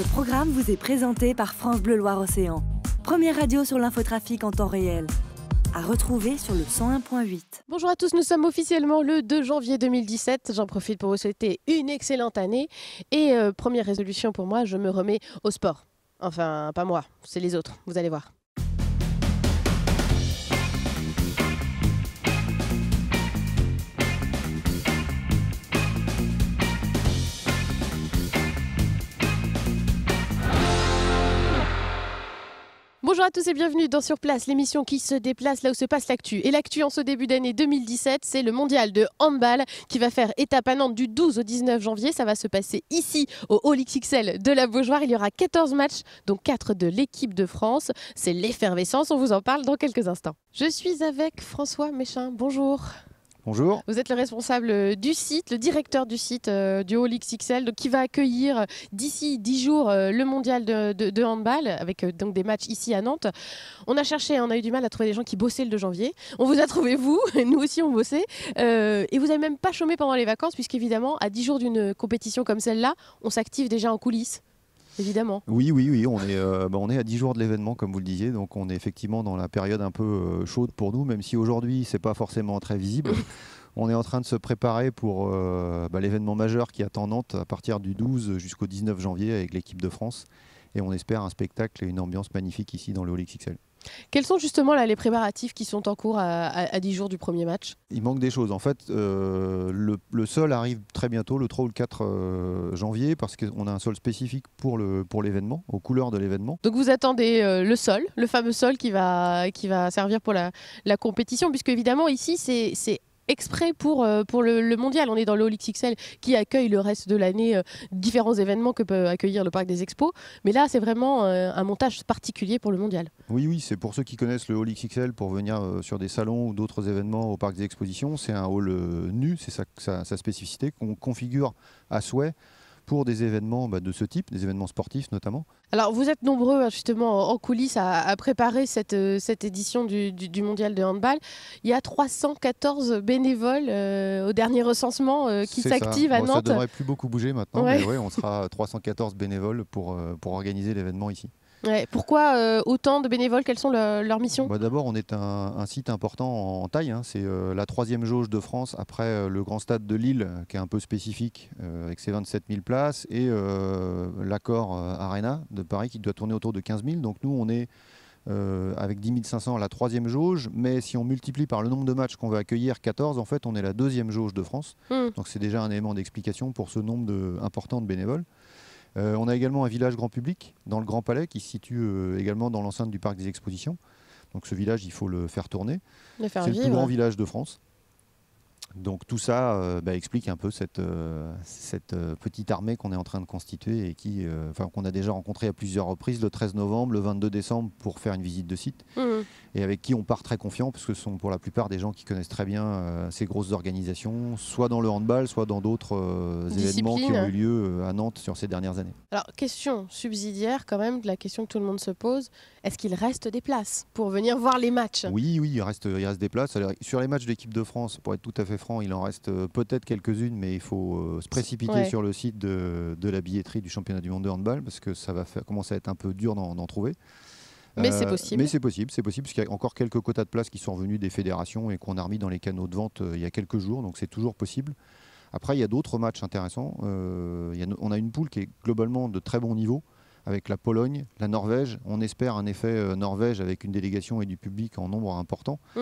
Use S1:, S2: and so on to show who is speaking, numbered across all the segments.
S1: Ce programme vous est présenté par France Bleu Loire-Océan, première radio sur l'infotrafic en temps réel à retrouver sur le 101.8.
S2: Bonjour à tous, nous sommes officiellement le 2 janvier 2017. J'en profite pour vous souhaiter une excellente année. Et euh, première résolution pour moi, je me remets au sport. Enfin, pas moi, c'est les autres, vous allez voir. à tous et bienvenue dans Sur Place, l'émission qui se déplace là où se passe l'actu. Et l'actu en ce début d'année 2017, c'est le mondial de handball qui va faire étape à Nantes du 12 au 19 janvier. Ça va se passer ici au Hall XXL de la Beaujoire. Il y aura 14 matchs, dont 4 de l'équipe de France. C'est l'effervescence, on vous en parle dans quelques instants. Je suis avec François Méchin. Bonjour. Bonjour. Vous êtes le responsable euh, du site, le directeur du site euh, du Hall donc, qui va accueillir euh, d'ici 10 jours le mondial de, handball, avec donc des matchs ici à Nantes. On a cherché, on a eu du mal à trouver des gens qui bossaient le 2 janvier. On vous a trouvé vous, nous aussi on bossait. et vous n'avez même pas chômé pendant les vacances, puisqu'évidemment, à 10 jours d'une compétition comme celle-là, on s'active déjà en coulisses évidemment.
S3: Oui, oui, oui. On est, euh, bah, on est à 10 jours de l'événement, comme vous le disiez. Donc, on est effectivement dans la période un peu euh, chaude pour nous, même si aujourd'hui, c'est pas forcément très visible. on est en train de se préparer pour euh, bah, l'événement majeur qui attend Nantes à partir du 12 jusqu'au 19 janvier avec l'équipe de France. Et on espère un spectacle et une ambiance magnifique ici dans le Holy XXL.
S2: Quels sont justement là, les préparatifs qui sont en cours à, 10 jours du premier match
S3: Il manque des choses. En fait, euh, le, sol arrive très bientôt, le 3 ou le 4 euh, janvier, parce qu'on a un sol spécifique pour l'événement, pour aux couleurs de l'événement.
S2: Donc vous attendez euh, le sol, le fameux sol qui va, qui va servir pour la compétition, puisque évidemment ici c'est exprès pour, euh, pour le, mondial. On est dans le XXL qui accueille le reste de l'année euh, différents événements que peut accueillir le parc des expos. Mais là, c'est vraiment euh, un montage particulier pour le mondial.
S3: Oui, oui, c'est pour ceux qui connaissent le Hall XXL pour venir sur des salons ou d'autres événements au parc des expositions. C'est un hall nu, c'est sa, spécificité qu'on configure à souhait pour des événements bah, de ce type, des événements sportifs notamment.
S2: Alors vous êtes nombreux hein, justement en coulisses à, préparer cette, euh, cette édition du, mondial de handball. Il y a 314 bénévoles euh, au dernier recensement euh, qui s'activent à Nantes. Ça devrait
S3: plus beaucoup bouger maintenant, mais on sera 314 bénévoles pour, pour organiser l'événement ici
S2: pourquoi euh, autant de bénévoles Quelles sont leurs missions
S3: bah, D'abord, on est un, site important en taille. Hein. C'est euh, la troisième jauge de France après euh, le grand stade de Lille, qui est un peu spécifique, avec ses 27 000 places, et l'accord Arena de Paris, qui doit tourner autour de 15 000. Donc nous, on est avec 10 500 à la troisième jauge, mais si on multiplie par le nombre de matchs qu'on va accueillir, 14, en fait, on est la deuxième jauge de France. Mmh. Donc c'est déjà un élément d'explication pour ce nombre important de bénévoles. Euh, on a également un village grand public dans le Grand Palais qui se situe euh, également dans l'enceinte du parc des expositions. Donc ce village, il faut le faire tourner. C'est le plus grand village de France. Donc tout ça euh, bah, explique un peu cette, euh, cette euh, petite armée qu'on est en train de constituer et qui, enfin, qu'on a déjà rencontré à plusieurs reprises le 13 novembre, le 22 décembre pour faire une visite de site mmh. et avec qui on part très confiant parce que ce sont pour la plupart des gens qui connaissent très bien ces grosses organisations, soit dans le handball, soit dans d'autres événements qui ont eu lieu à Nantes sur ces dernières années.
S2: Alors question subsidiaire quand même de la question que tout le monde se pose, est-ce qu'il reste des places pour venir voir les matchs
S3: Oui, oui, il reste, il reste des places. sur les matchs l'équipe de France, pour être tout à fait il en reste euh, peut-être quelques-unes, mais il faut euh, se précipiter sur le site de, la billetterie du championnat du monde de handball parce que ça va faire, commencer à être un peu dur d'en trouver. Mais c'est euh, possible. Mais c'est possible, c'est possible, qu'il y a encore quelques quotas de places qui sont revenus des fédérations et qu'on a remis dans les canaux de vente il y a quelques jours, donc c'est toujours possible. Après, il y a d'autres matchs intéressants. on a une poule qui est globalement de très bon niveau, avec la Pologne, la Norvège. On espère un effet Norvège avec une délégation et du public en nombre important. Mmh.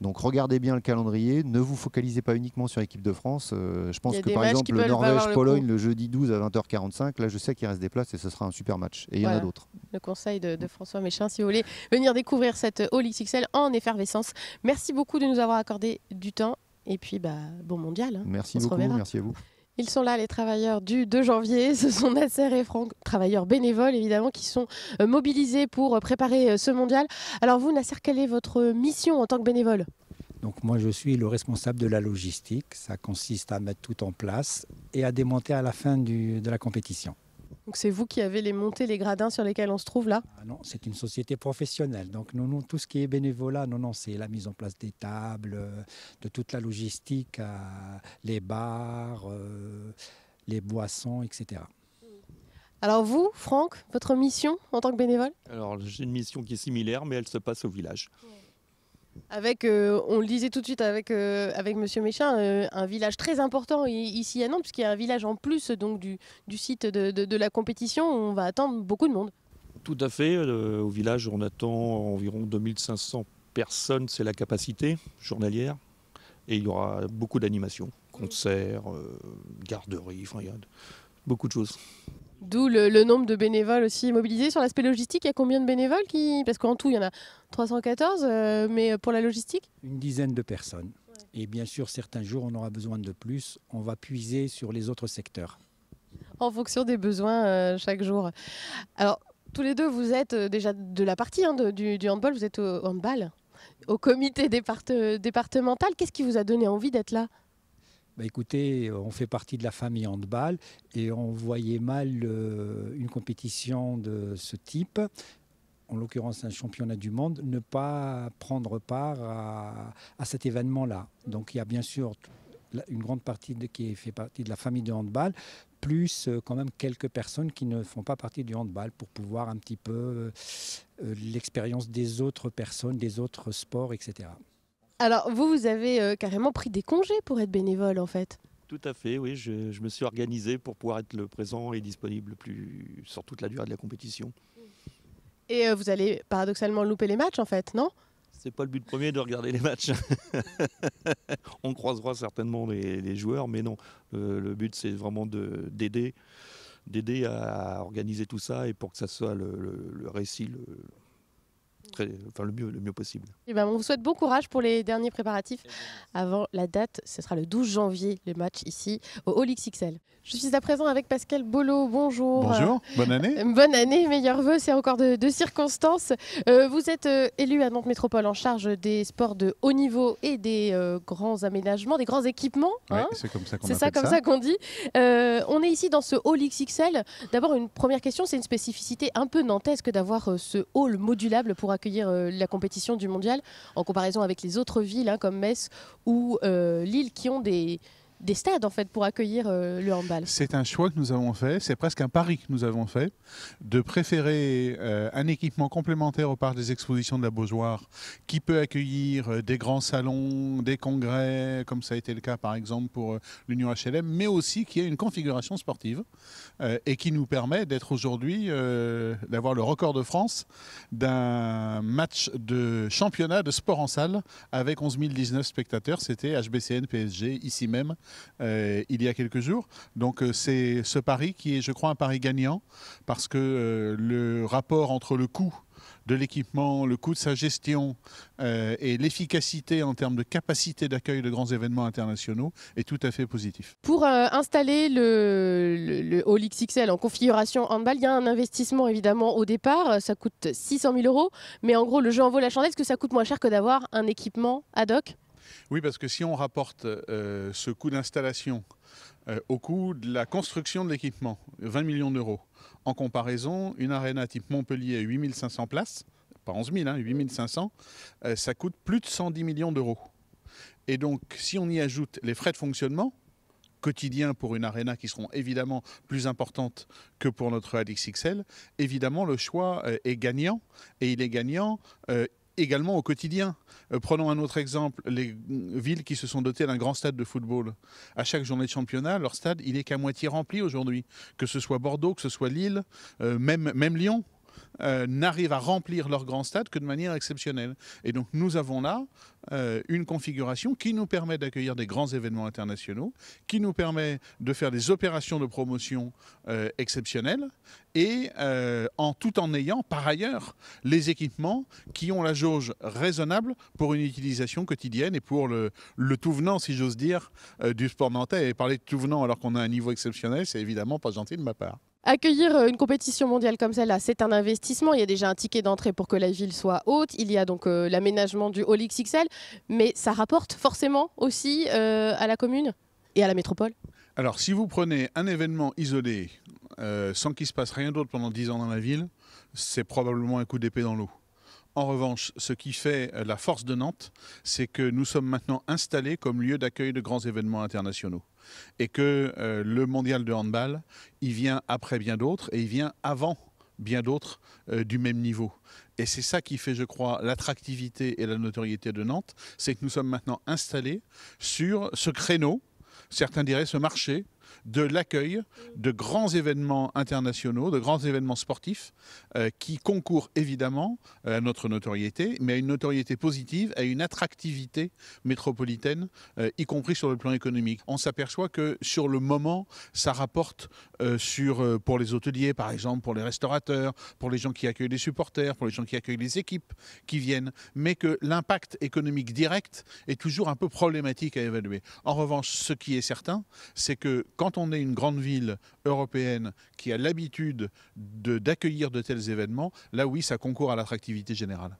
S3: Donc regardez bien le calendrier, ne vous focalisez pas uniquement sur l'équipe de France. Euh, je pense que par exemple le Norvège-Pologne le, jeudi 12 à 20h45, là je sais qu'il reste des places et ce sera un super match. Et il y en a d'autres.
S2: Le conseil de, François Méchin, si vous voulez venir découvrir cette All en effervescence. Merci beaucoup de nous avoir accordé du temps et puis bah, bon mondial. Hein. Merci beaucoup, merci à vous. Ils sont là, les travailleurs du 2 janvier. Ce sont Nasser et Franck, travailleurs bénévoles évidemment, qui sont euh, mobilisés pour euh, préparer euh, ce mondial. Alors vous, Nasser, quelle est votre mission en tant que bénévole
S1: donc moi je suis le responsable de la logistique, ça consiste à mettre tout en place et à démonter à la fin de la compétition.
S2: Donc c'est vous qui avez les montées, les gradins sur lesquels on se trouve là
S1: ah Non, c'est une société professionnelle. Donc tout ce qui est bénévolat, non, c'est la mise en place des tables, euh, de toute la logistique, euh, les bars, euh, les boissons, etc. Mm.
S2: Alors vous, Franck, votre mission en tant que bénévole
S3: Alors j'ai une mission qui est similaire, mais elle se passe au village. Mm.
S2: Avec, euh, on le disait tout de suite avec, euh, avec Monsieur Méchin, euh, un village très important ici à Nantes, puisqu'il y a un village en plus donc, du, site de, la compétition on va attendre beaucoup de monde.
S3: Tout à fait. au village, on attend environ 2500 personnes, c'est la capacité journalière. Et il y aura beaucoup d'animations, concerts, garderies, beaucoup de choses.
S2: D'où le, nombre de bénévoles aussi mobilisés. Sur l'aspect logistique, il y a combien de bénévoles qui... Parce qu'en tout, il y en a 314, euh, mais pour la logistique
S1: Une dizaine de personnes. Et bien sûr, certains jours, on aura besoin de plus. On va puiser sur les autres secteurs.
S2: En fonction des besoins euh, chaque jour. Alors, tous les deux, vous êtes euh, déjà de la partie hein, du, handball, vous êtes au handball, au comité départemental. Qu'est-ce qui vous a donné envie d'être là
S1: bah, écoutez, on fait partie de la famille handball et on voyait mal euh, une compétition de ce type en l'occurrence un championnat du monde, ne pas prendre part à, cet événement-là. Donc il y a bien sûr une grande partie qui fait partie de la famille de handball, plus euh, quand même quelques personnes qui ne font pas partie du handball pour pouvoir un petit peu euh, l'expérience des autres personnes, des autres sports, etc.
S2: Alors, vous, vous avez euh, carrément pris des congés pour être bénévole, en fait
S3: Tout à fait, oui. Je, me suis organisé pour pouvoir être le présent et disponible plus, sur toute la durée de la compétition.
S2: Et euh, vous allez paradoxalement louper les matchs, en fait, non
S3: c'est pas le but premier de regarder les matchs. On croisera certainement les, joueurs, mais non. Le, but, c'est vraiment d'aider, d'aider à organiser tout ça et pour que ça soit le, récit, le récit, le, mieux, le mieux
S2: possible. Et eh ben, on vous souhaite bon courage pour les derniers préparatifs avant la date. Ce sera le 12 janvier, le match ici au Hall XL. Je suis à présent avec Pascal Bolo. Bonjour. Bonjour, bonne année. Euh, bonne année, meilleurs voeux, c'est encore de, circonstances. Euh, vous êtes euh, élu à Nantes Métropole en charge des sports de haut niveau et des grands aménagements, des grands équipements.
S4: Hein. c'est comme ça qu'on C'est ça comme ça, ça qu'on
S2: dit. on est ici dans ce hall XXL. D'abord, une première question, c'est une spécificité un peu nantaise que d'avoir ce hall modulable pour accueillir euh, la compétition du mondial en comparaison avec les autres villes hein, comme Metz ou euh, Lille qui ont des, des stades en fait pour accueillir euh, le handball.
S4: C'est un choix que nous avons fait, c'est presque un pari que nous avons fait de préférer euh, un équipement complémentaire au parc des expositions de la Beaujoire qui peut accueillir euh, des grands salons, des congrès comme ça a été le cas par exemple pour l'Union HLM mais aussi qui a une configuration sportive et qui nous permet d'être aujourd'hui d'avoir le record de France d'un match de championnat de sport en salle avec 11 019 spectateurs, c'était HBCN PSG ici même euh, il y a quelques jours. Donc euh, c'est ce pari qui est, je crois, un pari gagnant parce que euh, le rapport entre le coût de l'équipement, le coût de sa gestion et l'efficacité en termes de capacité d'accueil de grands événements internationaux est tout à fait positif.
S2: Pour installer le, le, le en configuration handball, il y a un investissement évidemment au départ, ça coûte 600 000 euros, mais en gros le jeu en vaut la chandelle, est-ce que ça coûte moins cher que d'avoir un équipement ad hoc
S4: oui, parce que si on rapporte euh, ce coût d'installation euh, au coût de la construction de l'équipement, 20 millions d'euros, en comparaison, une aréna type Montpellier à 8500 places, pas 11 000, hein, 8500, euh, ça coûte plus de 110 millions d'euros. Et donc, si on y ajoute les frais de fonctionnement, quotidiens pour une aréna qui seront évidemment plus importantes que pour notre ADXXL, évidemment le choix est gagnant et il est gagnant également au quotidien. Euh, prenons un autre exemple, les villes qui se sont dotées d'un grand stade de football. À chaque journée de championnat, leur stade, il est qu'à moitié rempli aujourd'hui. Que ce soit Bordeaux, que ce soit Lille, euh, même Lyon. Euh, n'arrivent à remplir leur grand stade que de manière exceptionnelle. Et donc nous avons là euh, une configuration qui nous permet d'accueillir des grands événements internationaux, qui nous permet de faire des opérations de promotion euh, exceptionnelles, et en tout en ayant par ailleurs les équipements qui ont la jauge raisonnable pour une utilisation quotidienne et pour le, le tout venant, si j'ose dire, du sport nantais. Et parler de tout venant alors qu'on a un niveau exceptionnel, c'est évidemment pas gentil de ma part.
S2: Accueillir euh, une compétition mondiale comme celle-là, c'est un investissement. Il y a déjà un ticket d'entrée pour que la ville soit haute. Il y a donc euh, l'aménagement du all XXL, mais ça rapporte forcément aussi euh, à la commune et à la métropole.
S4: Alors, si vous prenez un événement isolé, sans qu'il se passe rien d'autre pendant 10 ans dans la ville, c'est probablement un coup d'épée dans l'eau. En revanche, ce qui fait la force de Nantes, c'est que nous sommes maintenant installés comme lieu d'accueil de grands événements internationaux et que euh, le mondial de handball, il vient après bien d'autres et il vient avant bien d'autres euh, du même niveau. Et c'est ça qui fait, je crois, l'attractivité et la notoriété de Nantes, c'est que nous sommes maintenant installés sur ce créneau, certains diraient ce marché de l'accueil de grands événements internationaux, de grands événements sportifs euh, qui concourent évidemment euh, à notre notoriété, mais à une notoriété positive, à une attractivité métropolitaine, euh, y compris sur le plan économique. On s'aperçoit que sur le moment, ça rapporte sur, pour les hôteliers, par exemple, pour les restaurateurs, pour les gens qui accueillent les supporters, pour les gens qui accueillent les équipes qui viennent, mais que l'impact économique direct est toujours un peu problématique à évaluer. En revanche, ce qui est certain, c'est que quand on est une grande ville européenne qui a l'habitude d'accueillir de, tels événements, là oui, ça concourt à l'attractivité générale.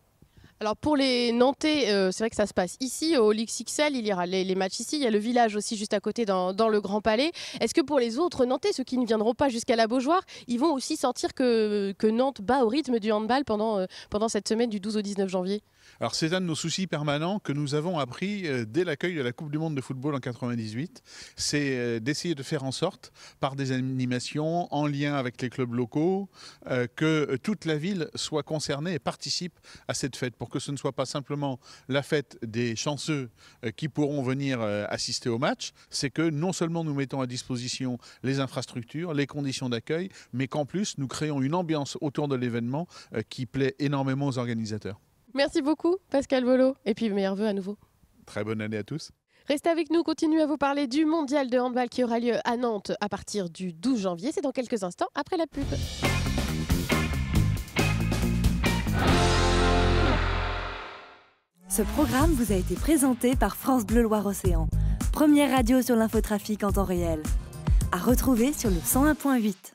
S2: Alors pour les Nantais, euh, c'est vrai que ça se passe ici, au LXXL, il y aura les, matchs ici, il y a le village aussi juste à côté dans, le Grand Palais. Est-ce que pour les autres Nantais, ceux qui ne viendront pas jusqu'à la Beaujoire, ils vont aussi sentir que, Nantes bat au rythme du handball pendant, euh, pendant cette semaine du 12 au 19 janvier
S4: alors c'est un de nos soucis permanents que nous avons appris euh, dès l'accueil de la Coupe du Monde de football en 98, c'est euh, d'essayer de faire en sorte, par des animations en lien avec les clubs locaux, euh, que toute la ville soit concernée et participe à cette fête, pour que ce ne soit pas simplement la fête des chanceux qui pourront venir assister au match, c'est que non seulement nous mettons à disposition les infrastructures, les conditions d'accueil, mais qu'en plus nous créons une ambiance autour de l'événement qui plaît énormément aux organisateurs.
S2: Merci beaucoup, Pascal Volo. Et puis, meilleurs voeux à nouveau.
S4: Très bonne année à tous.
S2: Restez avec nous, continuez à vous parler du mondial de handball qui aura lieu à Nantes à partir du 12 janvier. C'est dans quelques instants après la pub.
S1: Ce programme vous a été présenté par France Bleu Loire-Océan, première radio sur l'infotrafic en temps réel. À retrouver sur le 101.8.